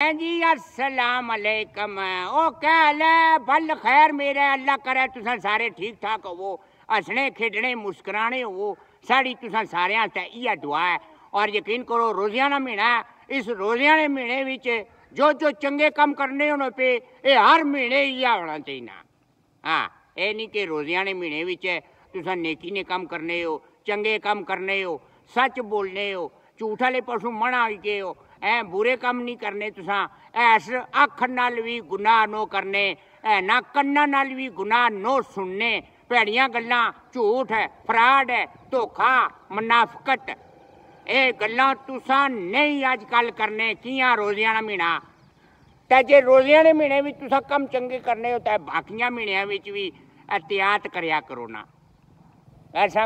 जी असलाम अलैकम ओ कहल बल खैर मेरे अल्लाह करे तुसा सारे ठीक ठाक होवो हसने खेडने मुस्कराने होवो साड़ी तुसा सारे आस्तै दुआ है और यकीन करो रोजाना महीना इस रोजाना महीने विच जो जो चंगे कम करने होने पे ये हर महीने इयै होना चाहिए हाँ ये नहीं कि रोजियाने महीने विच तुसा नेकी ने कम करने हो चंगे कम करने हो सच बोलने हो झूठ आले पशु मना हो ਐ ਬੁਰੇ ਕੰਮ ਨਹੀਂ ਕਰਨੇ ਤੁਸੀਂ ਐਸ ਅੱਖ ਨਾਲ ਵੀ ਗੁਨਾਹ ਨੋ ਕਰਨੇ ਐ ਨਾ ਕੰਨਾਂ ਨਾਲ ਵੀ ਗੁਨਾਹ ਨੋ ਸੁਣਨੇ ਭੈੜੀਆਂ ਗੱਲਾਂ ਝੂਠ ਹੈ ਫਰਾਡ ਹੈ ਧੋਖਾ ਮਨਾਫਕਤ ਇਹ ਗੱਲਾਂ ਤੁਸੀਂ ਨਹੀਂ ਅੱਜ ਕੱਲ ਕਰਨੇ ਕੀਆਂ ਰੋਜ਼ਿਆਣਾ ਮਹੀਨਾ ਤੇ ਜੇ ਰੋਜ਼ਿਆਣੇ ਮਹੀਨੇ ਵਿੱਚ ਤੁਸੀਂ ਕੰਮ ਚੰਗੇ ਕਰਨੇ ਹੋ ਤਾਂ ਬਾਕੀਆਂ ਮਹੀਨਿਆਂ ਵਿੱਚ ਵੀ ਇਤਿਆਤ ਕਰਿਆ ਕਰੋ ਨਾ ਐਸਾ